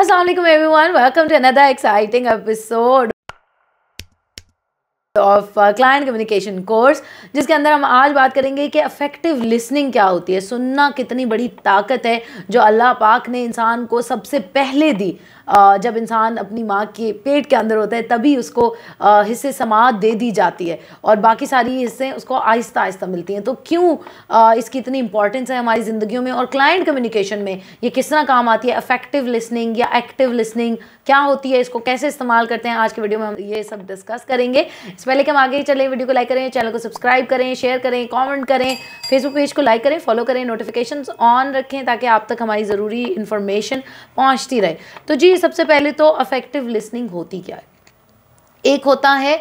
Assalamualaikum everyone. Welcome to another exciting episode of client communication course जिसके अंदर हम आज बात करेंगे कि अफेक्टिव लिसनिंग क्या होती है सुनना कितनी बड़ी ताकत है जो अल्लाह पाक ने इंसान को सबसे पहले दी जब इंसान अपनी माँ के पेट के अंदर होता है तभी उसको हिस्से समाज दे दी जाती है और बाकी सारी हिस्से उसको आहिस्ता आहिस्ता मिलती हैं तो क्यों इसकी इतनी इंपॉर्टेंस है हमारी ज़िंदगियों में और क्लाइंट कम्युनिकेशन में ये किस तरह काम आती है अफेक्टिव लिसनिंग या एक्टिव लिसनिंग क्या होती है इसको कैसे इस्तेमाल करते हैं आज के वीडियो में हम ये सब डिस्कस करेंगे इस पहले कि हम आगे चले वीडियो को लाइक करें चैनल को सब्सक्राइब करें शेयर करें कॉमेंट करें फेसबुक पेज को लाइक करें फॉलो करें नोटिफिकेशन ऑन रखें ताकि आप तक हमारी ज़रूरी इन्फॉर्मेशन पहुँचती रहे तो जी देखिए सबसे पहले तो अफेक्टिव लिसनिंग होती क्या है एक होता है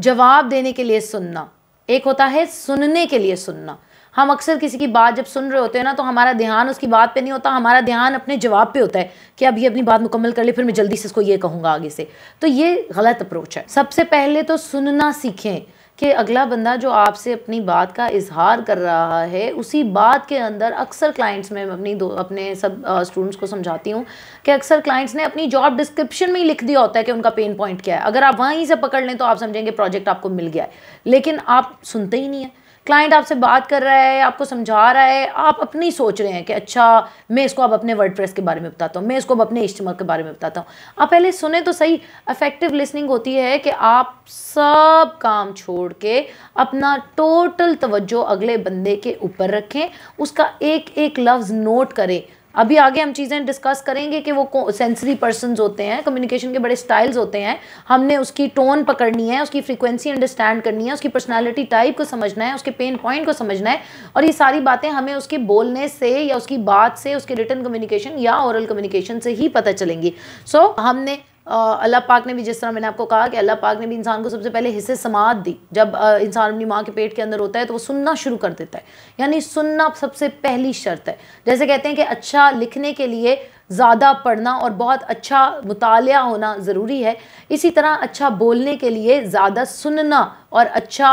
जवाब देने के लिए सुनना एक होता है सुनने के लिए सुनना हम अक्सर किसी की बात जब सुन रहे होते हैं ना तो हमारा ध्यान उसकी बात पे नहीं होता हमारा ध्यान अपने जवाब पे होता है कि अभी अपनी बात मुकम्मल कर ले फिर मैं जल्दी से इसको ये कहूँगा आगे से तो ये गलत अप्रोच है सबसे पहले तो सुनना सीखें कि अगला बंदा जो आपसे अपनी बात का इजहार कर रहा है उसी बात के अंदर अक्सर क्लाइंट्स में अपनी दो अपने सब स्टूडेंट्स को समझाती हूँ कि अक्सर क्लाइंट्स ने अपनी जॉब डिस्क्रिप्शन में ही लिख दिया होता है कि उनका पेन पॉइंट क्या है अगर आप वहीं से पकड़ लें तो आप समझेंगे प्रोजेक्ट आपको मिल गया है लेकिन आप सुनते ही नहीं हैं क्लाइंट आपसे बात कर रहा है आपको समझा रहा है आप अपनी सोच रहे हैं कि अच्छा मैं इसको अब अपने वर्ड के बारे में बताता हूँ मैं इसको अब अपने इज्तम के बारे में बताता हूँ आप पहले सुने तो सही अफेक्टिव लिसनिंग होती है कि आप सब काम छोड़ के अपना टोटल तवज्जो अगले बंदे के ऊपर रखें उसका एक एक लफ्ज़ नोट करें अभी आगे हम चीज़ें डिस्कस करेंगे कि वो सेंसरी पर्सन होते हैं कम्युनिकेशन के बड़े स्टाइल्स होते हैं हमने उसकी टोन पकड़नी है उसकी फ्रीक्वेंसी अंडरस्टैंड करनी है उसकी पर्सनालिटी टाइप को समझना है उसके पेन पॉइंट को समझना है और ये सारी बातें हमें उसके बोलने से या उसकी बात से उसके रिटर्न कम्युनिकेशन या औरल कम्युनिकेशन से ही पता चलेंगी सो so, हमने अल्लाह पाक ने भी जिस तरह मैंने आपको कहा कि अल्लाह पाक ने भी इंसान को सबसे पहले हिस्से समात दी जब इंसान अपनी माँ के पेट के अंदर होता है तो वो सुनना शुरू कर देता है यानी सुनना सबसे पहली शर्त है जैसे कहते हैं कि अच्छा लिखने के लिए ज़्यादा पढ़ना और बहुत अच्छा मुताल होना ज़रूरी है इसी तरह अच्छा बोलने के लिए ज़्यादा सुनना और अच्छा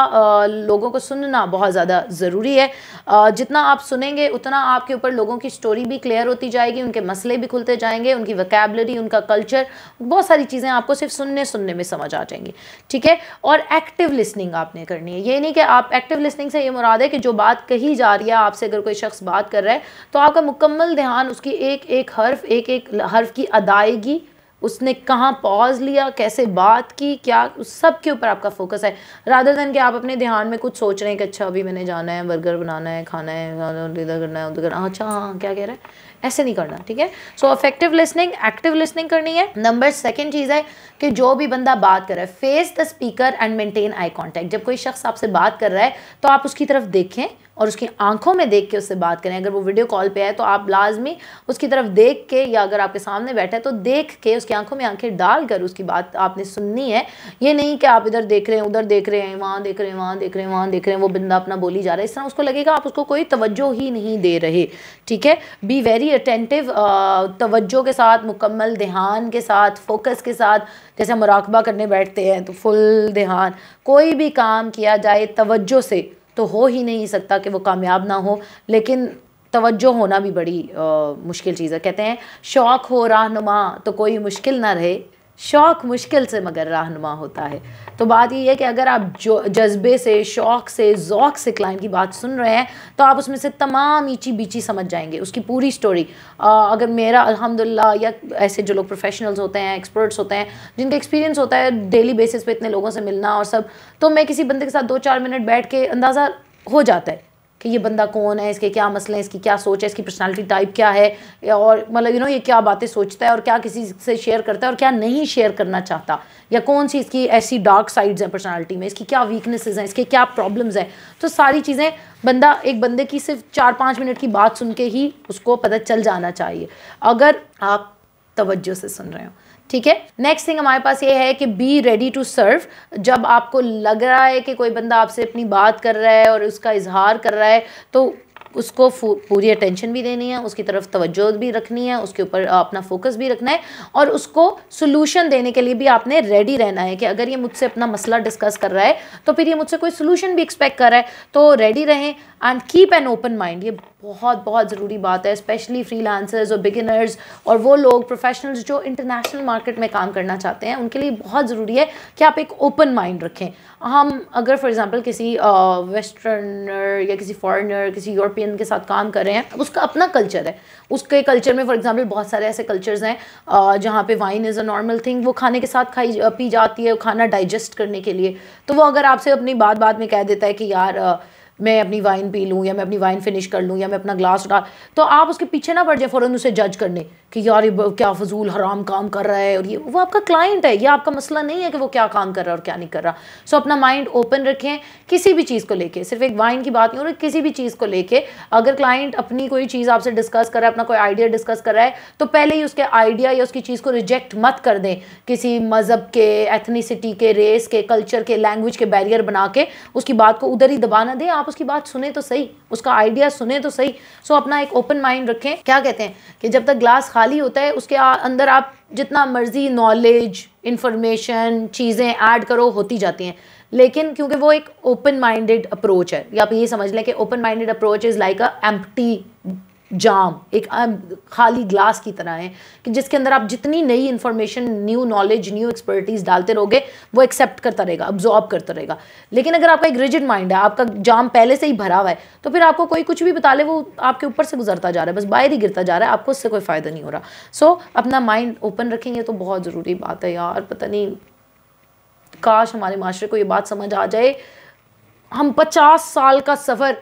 लोगों को सुनना बहुत ज़्यादा ज़रूरी है जितना आप सुनेंगे उतना आपके ऊपर लोगों की स्टोरी भी क्लियर होती जाएगी उनके मसले भी खुलते जाएंगे उनकी वकेबलरी उनका कल्चर बहुत सारी चीज़ें आपको सिर्फ सुनने सुनने में समझ आ जाएंगी ठीक है और एक्टिव लिसनिंग आपने करनी है ये नहीं कि आप एक्टिव लिसनिंग से ये मुराद है कि जो बात कही जा रही है आपसे अगर कोई शख्स बात कर रहा है तो आपका मुकम्मल ध्यान उसकी एक एक हर्फ एक एक हर्फ की अदायगी उसने कहाँ पॉज लिया कैसे बात की क्या उस सब के ऊपर आपका फोकस है राधर देन कि आप अपने ध्यान में कुछ सोच रहे हैं कि अच्छा अभी मैंने जाना है बर्गर बनाना है खाना है इधर करना है उधर करना अच्छा हाँ क्या कह रहे हैं ऐसे नहीं करना ठीक है so affective listening active listening करनी है नंबर सेकेंड चीज़ है कि जो भी बंदा बात कर रहा है face the speaker and maintain eye contact जब कोई शख्स आपसे बात कर रहा है तो आप उसकी तरफ देखें और उसकी आंखों में देख के उससे बात करें अगर वो वीडियो कॉल पे है तो आप लाजमी उसकी तरफ देख के या अगर आपके सामने बैठा है तो देख के उसकी आंखों में आंखें डाल कर उसकी बात आपने सुननी है ये नहीं कि आप इधर देख रहे हैं उधर देख रहे हैं वहाँ देख रहे हैं वहाँ देख रहे हैं वहाँ देख रहे हैं वो बंदा अपना बोली जा रहा है इस तरह उसको लगेगा आप उसको कोई तवज्जो ही नहीं दे रहे ठीक है be very very attentive uh, तवज्जो के साथ मुकम्मल ध्यान के साथ फोकस के साथ जैसे मुराकबा करने बैठते हैं तो फुल ध्यान कोई भी काम किया जाए तवज्जो से तो हो ही नहीं सकता कि वो कामयाब ना हो लेकिन तवज्जो होना भी बड़ी आ, मुश्किल चीज़ है कहते हैं शौक़ हो रहनुमा तो कोई मुश्किल ना रहे शौक़ मुश्किल से मगर रहनुमा होता है तो बात यह है कि अगर आप जो जज्बे से शौक़ से ओक़ से क्लाइंट की बात सुन रहे हैं तो आप उसमें से तमाम ईची बीची समझ जाएंगे उसकी पूरी स्टोरी आ, अगर मेरा अल्हम्दुलिल्लाह या ऐसे जो लोग प्रोफेशनल्स होते हैं एक्सपर्ट्स होते हैं जिनका एक्सपीरियंस होता है डेली बेसिस पर इतने लोगों से मिलना और सब तो मैं किसी बंदे के साथ दो चार मिनट बैठ के अंदाज़ा हो जाता है कि ये बंदा कौन है इसके क्या मसले हैं इसकी क्या सोच है इसकी पर्सनालिटी टाइप क्या है और मतलब यू नो ये क्या बातें सोचता है और क्या किसी से शेयर करता है और क्या नहीं शेयर करना चाहता या कौन सी इसकी ऐसी डार्क साइड्स हैं पर्सनालिटी में इसकी क्या वीकनेसेस हैं इसके क्या प्रॉब्लम्स हैं तो सारी चीज़ें बंदा एक बंदे की सिर्फ चार पाँच मिनट की बात सुन के ही उसको पता चल जाना चाहिए अगर आप तवज्जो से सुन रहे हो ठीक है नेक्स्ट थिंग हमारे पास ये है कि बी रेडी टू सर्व जब आपको लग रहा है कि कोई बंदा आपसे अपनी बात कर रहा है और उसका इजहार कर रहा है तो उसको पूरी अटेंशन भी देनी है उसकी तरफ तवज्जो भी रखनी है उसके ऊपर अपना फोकस भी रखना है और उसको सोल्यूशन देने के लिए भी आपने रेडी रहना है कि अगर ये मुझसे अपना मसला डिस्कस कर रहा है तो फिर ये मुझसे कोई सोल्यूशन भी एक्सपेक्ट कर रहा है तो रेडी रहें and keep an open mind ये बहुत बहुत ज़रूरी बात है स्पेशली लांसर्स और बिगिनर्स और वो लोग प्रोफेशनल्स जो इंटरनेशनल मार्केट में काम करना चाहते हैं उनके लिए बहुत ज़रूरी है कि आप एक ओपन माइंड रखें हम अगर फॉर एग्ज़ाम्पल किसी वेस्टर्नर या किसी फॉरेनर किसी यूरोप यूरोपियन के साथ काम कर रहे हैं उसका अपना कल्चर है उसके कल्चर में फॉर एग्जाम्पल बहुत सारे ऐसे कल्चर्स हैं जहाँ पे wine is a normal thing वो खाने के साथ खाई पी जाती है खाना डाइजेस्ट करने के लिए तो वो अगर आपसे अपनी बात बात में कह देता है कि यार मैं अपनी वाइन पी लूँ या मैं अपनी वाइन फिनिश कर लूँ या मैं अपना ग्लास उठा तो आप उसके पीछे ना पड़ जाए फ़ौरन उसे जज करने कि यार ये क्या फजूल हराम काम कर रहा है और ये वो आपका क्लाइंट है ये आपका मसला नहीं है कि वो क्या काम कर रहा है और क्या नहीं कर रहा सो अपना माइंड ओपन रखें किसी भी चीज़ को लेके सिर्फ एक वाइन की बात नहीं हो रही किसी भी चीज़ को लेके अगर क्लाइंट अपनी कोई चीज़ आपसे डिस्कस कर रहा है अपना कोई आइडिया डिस्कस कर रहा है तो पहले ही उसके आइडिया या उसकी चीज़ को रिजेक्ट मत कर दें किसी मज़हब के एथनीसिटी के रेस के कल्चर के लैंग्वेज के बैरियर बना के उसकी बात को उधर ही दबाना दें आप उसकी बात सुने तो सही उसका आइडिया सुने तो सही सो अपना एक ओपन माइंड रखें क्या कहते हैं कि जब तक ग्लास खाली होता है उसके अंदर आप जितना मर्जी नॉलेज इन्फॉर्मेशन चीज़ें ऐड करो होती जाती हैं लेकिन क्योंकि वो एक ओपन माइंडेड अप्रोच है या आप ये समझ लें कि open minded approach is like a empty जाम एक खाली ग्लास की तरह है कि जिसके अंदर आप जितनी नई information new knowledge new expertise डालते रहोगे वो एक्सेप्ट करता रहेगा अब्जॉर्ब करता रहेगा लेकिन अगर आपका एक रिजिड माइंड है आपका जाम पहले से ही भरा हुआ है तो फिर आपको कोई कुछ भी बता ले वो आपके ऊपर से गुजरता जा रहा है बस बाहर ही गिरता जा रहा है आपको उससे कोई फ़ायदा नहीं हो रहा सो so, अपना माइंड ओपन रखेंगे तो बहुत ज़रूरी बात है यार पता नहीं काश हमारे माशरे को ये बात समझ आ जाए हम पचास साल का सफ़र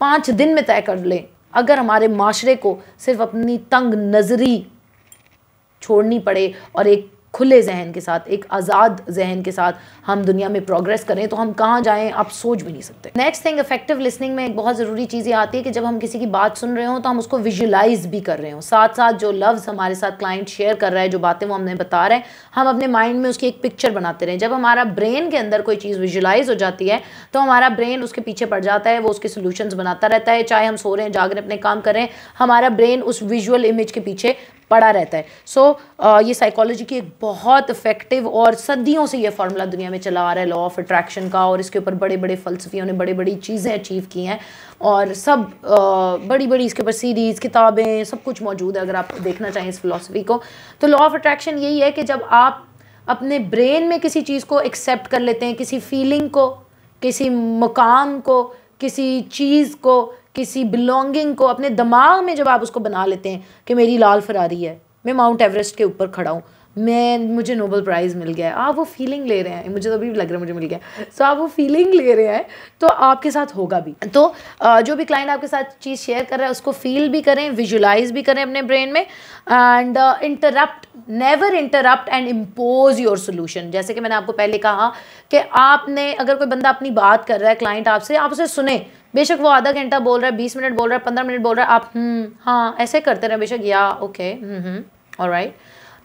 पाँच दिन में तय कर लें अगर हमारे माशरे को सिर्फ अपनी तंग नज़री छोड़नी पड़े और एक खुले जहन के साथ एक आज़ाद जहन के साथ हम दुनिया में प्रोग्रेस करें तो हम कहाँ जाएँ आप सोच भी नहीं सकते नेक्स्ट थिंग इफेक्टिव लिसनिंग में एक बहुत ज़रूरी चीज़ ये आती है कि जब हम किसी की बात सुन रहे हो तो हम उसको विजुलाइज भी कर रहे हो साथ साथ जो लफ्ज़ हमारे साथ क्लाइंट शेयर कर रहा है जो बातें वो हमने बता रहे हैं हम अपने माइंड में उसकी एक पिक्चर बनाते रहें जब हमारा ब्रेन के अंदर कोई चीज़ विजुलाइज हो जाती है तो हमारा ब्रेन उसके पीछे पड़ जाता है वो उसके सोल्यूशन बनाता रहता है चाहे हम सो रहे हैं जागरें अपने काम कर रहे हैं हमारा ब्रेन उस विजुअल इमेज के पीछे पड़ा रहता है सो so, ये साइकोलॉजी की एक बहुत इफेक्टिव और सदियों से ये फार्मूला दुनिया में चला आ रहा है लॉ ऑफ अट्रैक्शन का और इसके ऊपर बड़े बड़े फलसफियों ने बड़ी बड़ी चीज़ें अचीव की हैं और सब आ, बड़ी बड़ी इसके ऊपर सीरीज़ किताबें सब कुछ मौजूद है अगर आप देखना चाहें इस फिलोसफी को तो लॉ ऑफ अट्रैक्शन यही है कि जब आप अपने ब्रेन में किसी चीज़ को एक्सेप्ट कर लेते हैं किसी फीलिंग को किसी मकाम को किसी चीज़ को किसी बिलोंगिंग को अपने दिमाग में जब आप उसको बना लेते हैं कि मेरी लाल फरारी है मैं माउंट एवरेस्ट के ऊपर खड़ा हूँ मैं मुझे नोबल प्राइज़ मिल गया है आप वो फीलिंग ले रहे हैं मुझे तो अभी लग रहा है मुझे मिल गया सो so, आप वो फीलिंग ले रहे हैं तो आपके साथ होगा भी तो जो भी क्लाइंट आपके साथ चीज़ शेयर कर रहा है उसको फील भी करें विजुलाइज भी करें अपने ब्रेन में and interrupt never interrupt and impose your solution जैसे कि मैंने आपको पहले कहा कि आपने अगर कोई बंदा अपनी बात कर रहा है क्लाइंट आपसे आप उसे सुने बेशक वो आधा घंटा बोल रहा है बीस मिनट बोल रहा है पंद्रह मिनट बोल रहा है आप हम्म, हाँ ऐसे करते रहे बेशक या ओके और राइट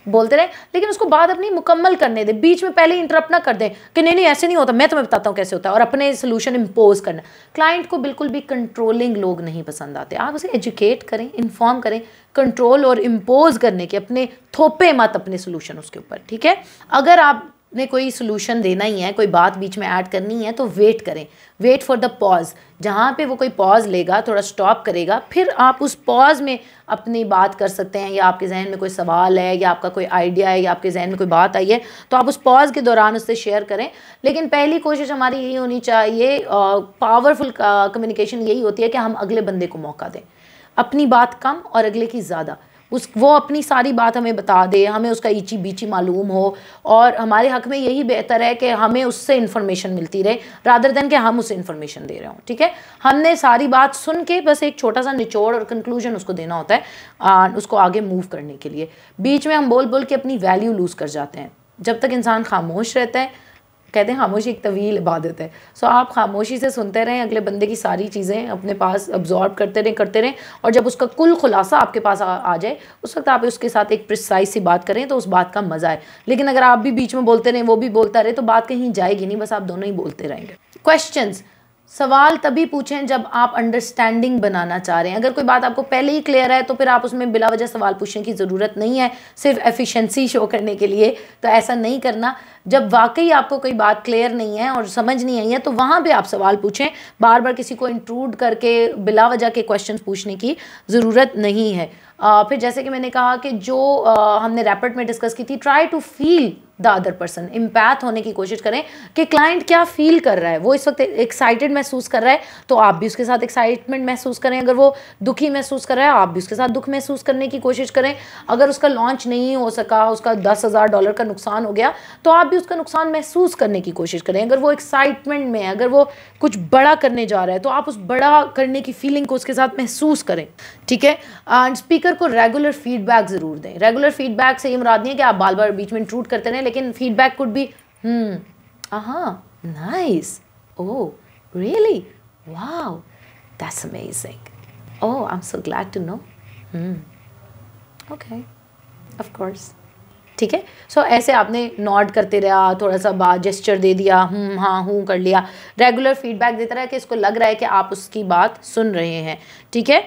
बोलते रहे लेकिन उसको बात अपनी मुकम्मल करने दे बीच में पहले इंटरप्ट ना कर दें कि नहीं नहीं ऐसे नहीं होता मैं तुम्हें बताता हूँ कैसे होता है और अपने सोल्यूशन इम्पोज करना क्लाइंट को बिल्कुल भी कंट्रोलिंग लोग नहीं पसंद आते आप उसे एजुकेट करें इन्फॉर्म करें कंट्रोल और इम्पोज करने के अपने थोपे मत अपने सोल्यूशन उसके ऊपर ठीक है अगर आप ने कोई सोल्यूशन देना ही है कोई बात बीच में ऐड करनी है तो वेट करें वेट फॉर द पॉज जहाँ पे वो कोई पॉज लेगा थोड़ा स्टॉप करेगा फिर आप उस पॉज में अपनी बात कर सकते हैं या आपके जहन में कोई सवाल है या आपका कोई आइडिया है या आपके जहन में कोई बात आई है तो आप उस पॉज के दौरान उससे शेयर करें लेकिन पहली कोशिश हमारी यही होनी चाहिए पावरफुल कम्युनिकेशन यही होती है कि हम अगले बंदे को मौका दें अपनी बात कम और अगले की ज़्यादा उस वो अपनी सारी बात हमें बता दे हमें उसका ईची बीची मालूम हो और हमारे हक में यही बेहतर है कि हमें उससे इन्फॉर्मेशन मिलती रहे रादर देन के हम उसे इन्फॉर्मेशन दे रहे हो ठीक है हमने सारी बात सुन के बस एक छोटा सा निचोड़ और कंक्लूजन उसको देना होता है आ, उसको आगे मूव करने के लिए बीच में हम बोल बोल के अपनी वैल्यू लूज़ कर जाते हैं जब तक इंसान खामोश रहता है कहते हैं खामोशी एक तवील इबादत है सो आप खामोशी से सुनते रहें अगले बंदे की सारी चीज़ें अपने पास अब्जॉर्ब करते रहें करते रहें और जब उसका कुल खुलासा आपके पास आ, आ जाए उस वक्त आप उसके साथ एक प्रिसाइज सी बात करें तो उस बात का मज़ा है लेकिन अगर आप भी बीच में बोलते रहें वो भी बोलता रहे तो बात कहीं जाएगी नहीं बस आप दोनों ही बोलते रहेंगे क्वेश्चन सवाल तभी पूछें जब आप अंडरस्टैंडिंग बनाना चाह रहे हैं अगर कोई बात आपको पहले ही क्लियर है तो फिर आप उसमें बिला वजह सवाल पूछने की ज़रूरत नहीं है सिर्फ एफिशिएंसी शो करने के लिए तो ऐसा नहीं करना जब वाकई आपको कोई बात क्लियर नहीं है और समझ नहीं आई है तो वहाँ पे आप सवाल पूछें बार बार किसी को इंट्रूड करके बिला वजह के क्वेश्चन पूछने की ज़रूरत नहीं है आ, फिर जैसे कि मैंने कहा कि जो आ, हमने रैपिड में डिस्कस की थी try to feel the other person empath होने की कोशिश करें कि क्लाइंट क्या फील कर रहा है वो इस वक्त एक्साइटेड महसूस कर रहा है तो आप भी उसके साथ एक्साइटमेंट महसूस करें अगर वो दुखी महसूस कर रहा है आप भी उसके साथ दुख महसूस करने की कोशिश करें अगर उसका लॉन्च नहीं हो सका उसका दस हज़ार डॉलर का नुकसान हो गया तो आप भी उसका नुकसान महसूस करने की कोशिश करें अगर वो एक्साइटमेंट में है अगर वो कुछ बड़ा करने जा रहा है तो आप उस बड़ा करने की फीलिंग को उसके साथ महसूस करें ठीक है एंड स्पीकर को रेगुलर फीडबैक ज़रूर दें रेगुलर फीडबैक से ये मुराद नहीं है कि आप बार बार बीच में इंट्रूट करते रहें लेकिन फीडबैक कुड बी हाँ nice oh really wow that's amazing oh I am so glad to know okay of course ठीक है सो ऐसे आपने नॉट करते रहा थोड़ा सा बात जेस्चर दे दिया हम hmm, हाँ हूँ कर लिया रेगुलर फीडबैक देता रहा कि इसको लग रहा है कि आप उसकी बात सुन रहे हैं ठीक है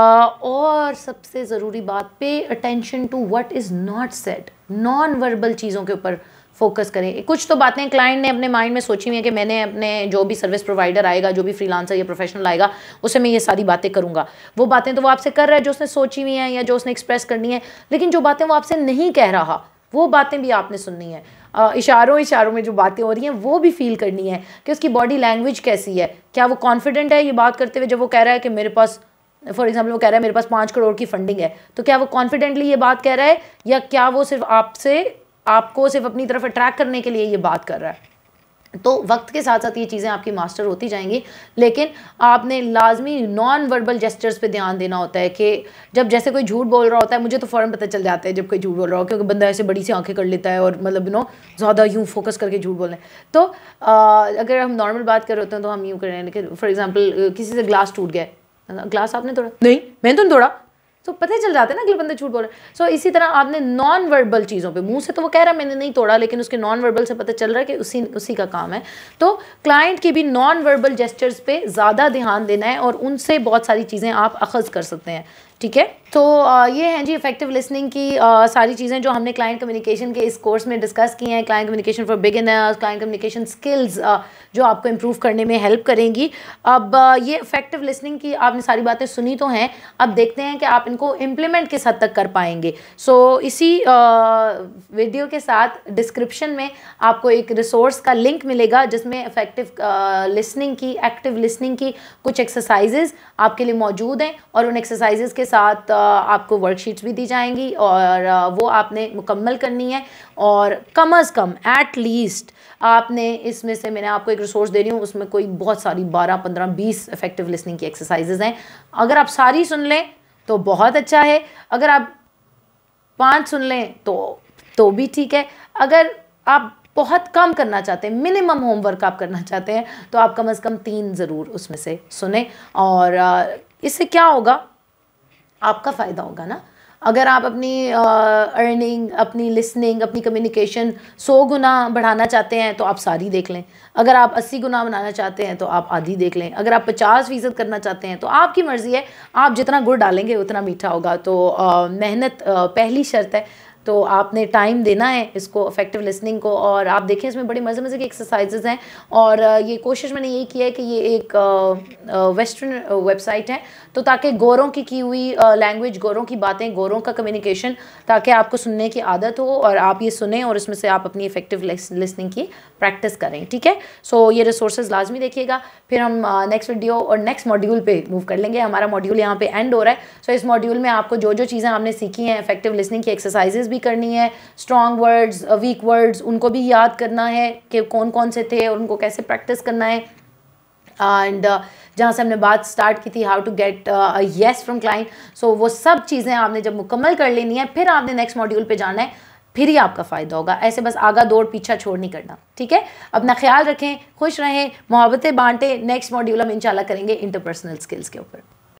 और सबसे ज़रूरी बात pay attention to what is not said non verbal चीज़ों के ऊपर फोकस करें कुछ तो बातें क्लाइंट ने अपने माइंड में सोची हुई हैं कि मैंने अपने जो भी सर्विस प्रोवाइडर आएगा जो भी फ्रीलांसर या प्रोफेशनल आएगा उससे मैं ये सारी बातें करूंगा वो बातें तो वो आपसे कर रहा है जो उसने सोची हुई हैं या जो उसने एक्सप्रेस करनी है लेकिन जो बातें वो आपसे नहीं कह रहा वो बातें भी आपने सुननी है इशारों इशारों में जो बातें हो रही हैं वो भी फील करनी है कि उसकी बॉडी लैंग्वेज कैसी है क्या वो कॉन्फिडेंट है ये बात करते हुए जब वो कह रहा है कि मेरे पास फॉर एग्जाम्पल वो कह रहा है मेरे पास पाँच करोड़ की फंडिंग है तो क्या वो कॉन्फिडेंटली ये बात कह रहा है या क्या वो सिर्फ आपसे आपको सिर्फ अपनी तरफ अट्रैक्ट करने के लिए ये बात कर रहा है तो वक्त के साथ साथ ये चीज़ें आपकी मास्टर होती जाएंगी लेकिन आपने लाजमी नॉन वर्बल जेस्टर्स पे ध्यान देना होता है कि जब जैसे कोई झूठ बोल रहा होता है मुझे तो फ़ौरन पता चल जाता है जब कोई झूठ बोल रहा हो क्योंकि बंदा ऐसे बड़ी सी आंखें कर लेता है और मतलब यू नो ज़्यादा यूँ फोकस करके झूठ बोल रहे हैं तो आ, अगर हम नॉर्मल बात कर रहे होते हैं तो हम यूँ कर रहे हैं कि फॉर एग्ज़ाम्पल किसी से ग्लास टूट गया ग्लास आपने तोड़ा नहीं मैंने तो नहीं तोड़ा तो पता ही चल जाता है ना अगले बंदे झूठ बोल रहे हैं सो इसी तरह आपने नॉन वर्बल चीज़ों पे मुंह से तो वो कह रहा है मैंने नहीं तोड़ा लेकिन उसके नॉन वर्बल से पता चल रहा है कि उसी उसी का काम है तो क्लाइंट के भी नॉन वर्बल जेस्टर्स पे ज़्यादा ध्यान देना है और उनसे बहुत सारी चीज़ें आप अखज़ कर सकते हैं ठीक है तो ये हैं जी इफेक्टिव लिसनिंग की आ, सारी चीज़ें जो हमने क्लाइंट कम्युनिकेशन के इस कोर्स में डिस्कस की हैं client communication for beginners client communication skills जो आपको इम्प्रूव करने में हेल्प करेंगी अब ये इफेक्टिव लिसनिंग की आपने सारी बातें सुनी तो हैं अब देखते हैं कि आप इनको इम्प्लीमेंट किस हद तक कर पाएंगे सो so, इसी वीडियो के साथ डिस्क्रिप्शन में आपको एक रिसोर्स का लिंक मिलेगा जिसमें इफेक्टिव लिसनिंग की एक्टिव लिसनिंग की कुछ एक्सरसाइजेज़ आपके लिए मौजूद हैं और उन एक्सरसाइजेज़ के साथ आपको वर्कशीट्स भी दी जाएंगी और वो आपने मुकम्मल करनी है और कम अज़ कम एट लीस्ट आपने इसमें से मैंने आपको एक रिसोर्स दे रही हूँ उसमें कोई बहुत सारी बारह पंद्रह बीस इफेक्टिव लिसनिंग की एक्सरसाइजेज़ हैं अगर आप सारी सुन लें तो बहुत अच्छा है अगर आप पाँच सुन लें तो तो भी ठीक है अगर आप बहुत कम करना चाहते हैं मिनिमम होमवर्क आप करना चाहते हैं तो आप कम अज़ कम तीन ज़रूर उसमें से सुने और इससे क्या होगा आपका फ़ायदा होगा ना अगर आप अपनी अर्निंग अपनी लिसनिंग अपनी कम्युनिकेशन सौ गुना बढ़ाना चाहते हैं तो आप सारी देख लें अगर आप अस्सी गुना बनाना चाहते हैं तो आप आधी देख लें अगर आप पचास फ़ीसद करना चाहते हैं तो आपकी मर्ज़ी है आप जितना गुड़ डालेंगे उतना मीठा होगा तो मेहनत पहली शर्त है तो आपने टाइम देना है इसको अफेक्टिव लिसनिंग को और आप देखें इसमें बड़ी मज़े मज़े की एक्सरसाइजेज़ हैं और ये कोशिश मैंने यही की है कि ये एक वेस्टर्न वेबसाइट है तो ताकि गोरों की की हुई लैंग्वेज गोरों की बातें गोरों का कम्युनिकेशन ताकि आपको सुनने की आदत हो और आप ये सुने और इसमें से आप अपनी इफेक्टिव लिसनिंग की प्रैक्टिस करें ठीक है सो ये रिसोर्सेज लाजमी देखिएगा फिर हम नेक्स्ट वीडियो और नेक्स्ट मॉड्यूल पे मूव कर लेंगे हमारा मॉड्यूल यहाँ पे एंड हो रहा है सो so, इस मॉड्यूल में आपको जो जो चीज़ें आपने सीखी हैं इफेक्टिव लिसनिंग की एक्सरसाइजेज भी करनी है स्ट्रॉन्ग वर्ड्स वीक वर्ड्स उनको भी याद करना है कि कौन कौन से थे और उनको कैसे प्रैक्टिस करना है एंड uh, जहाँ से हमने बात स्टार्ट की थी how to get yes from client so वो सब चीज़ें आपने जब मुकम्मल कर लेनी है फिर आपने नेक्स्ट मॉड्यूल पे जाना है फिर ही आपका फ़ायदा होगा ऐसे बस आगा दौड़ पीछा छोड़ नहीं करना ठीक है अपना ख्याल रखें खुश रहें मोहब्बतें बांटें नेक्स्ट मॉड्यूल हम इंशाल्लाह करेंगे इंटरपर्सनल स्किल्स के ऊपर